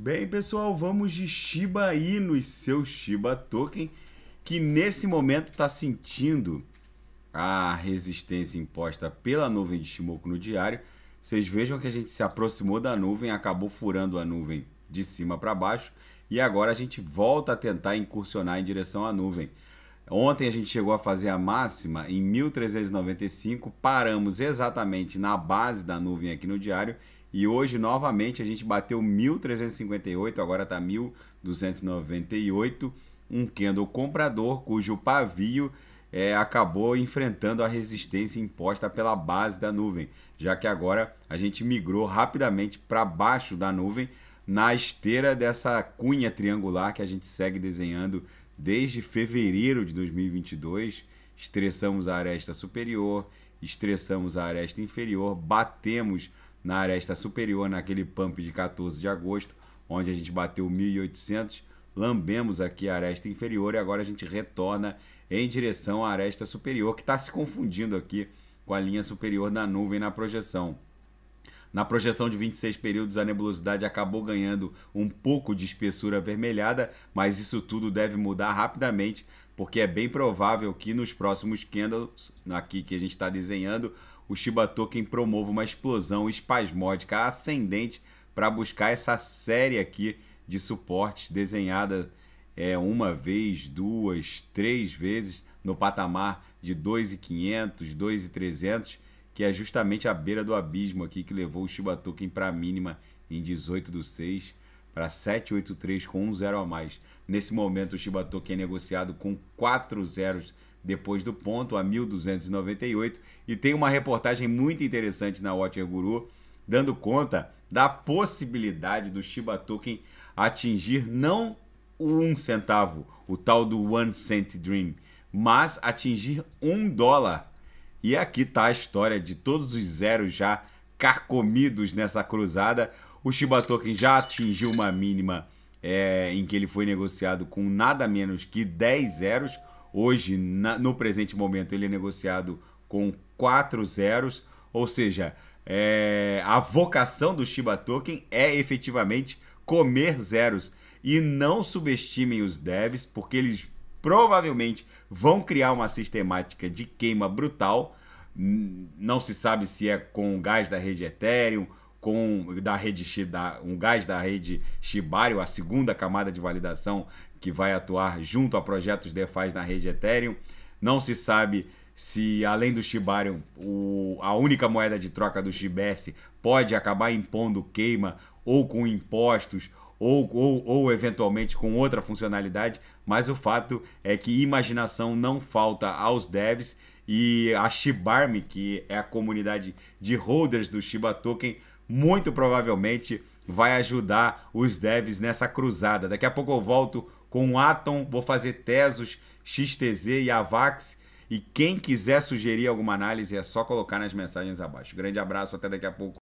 Bem, pessoal, vamos de Shiba Inu e seu Shiba Token, que nesse momento está sentindo a resistência imposta pela nuvem de Shimoku no diário. Vocês vejam que a gente se aproximou da nuvem, acabou furando a nuvem de cima para baixo e agora a gente volta a tentar incursionar em direção à nuvem. Ontem a gente chegou a fazer a máxima em 1395, paramos exatamente na base da nuvem aqui no diário e hoje, novamente, a gente bateu 1.358, agora está 1.298. Um candle comprador cujo pavio é, acabou enfrentando a resistência imposta pela base da nuvem, já que agora a gente migrou rapidamente para baixo da nuvem na esteira dessa cunha triangular que a gente segue desenhando desde fevereiro de 2022. Estressamos a aresta superior, estressamos a aresta inferior, batemos na aresta superior naquele pump de 14 de agosto, onde a gente bateu 1800, lambemos aqui a aresta inferior e agora a gente retorna em direção à aresta superior, que está se confundindo aqui com a linha superior da nuvem na projeção. Na projeção de 26 períodos, a nebulosidade acabou ganhando um pouco de espessura avermelhada, mas isso tudo deve mudar rapidamente, porque é bem provável que nos próximos candles, aqui que a gente está desenhando, o Shiba Token promova uma explosão espasmódica ascendente para buscar essa série aqui de suportes desenhada é, uma vez, duas, três vezes no patamar de 2.500, 2.300 que é justamente a beira do abismo aqui que levou o Shibatoken para a mínima em 18 do 6 para 783 com um zero a mais. Nesse momento o Shibatoken é negociado com quatro zeros depois do ponto a 1298 e tem uma reportagem muito interessante na Watcher Guru dando conta da possibilidade do Shibatoken atingir não o um centavo, o tal do One Cent Dream, mas atingir um dólar e aqui tá a história de todos os zeros já carcomidos nessa cruzada. O Shibatoken já atingiu uma mínima é, em que ele foi negociado com nada menos que 10 zeros. Hoje, na, no presente momento, ele é negociado com 4 zeros. Ou seja, é, a vocação do Shiba Token é efetivamente comer zeros. E não subestimem os devs, porque eles provavelmente vão criar uma sistemática de queima brutal. Não se sabe se é com o gás da rede Ethereum, com da rede da, um gás da rede Shibari, a segunda camada de validação que vai atuar junto a projetos DeFi na rede Ethereum. Não se sabe se além do Shibarium, o, a única moeda de troca do Shibes pode acabar impondo queima ou com impostos ou, ou, ou eventualmente com outra funcionalidade, mas o fato é que imaginação não falta aos devs e a Shibarm que é a comunidade de holders do Shiba Token, muito provavelmente vai ajudar os devs nessa cruzada. Daqui a pouco eu volto com o Atom, vou fazer Tesos, XTZ e Avax. E quem quiser sugerir alguma análise é só colocar nas mensagens abaixo. Grande abraço, até daqui a pouco.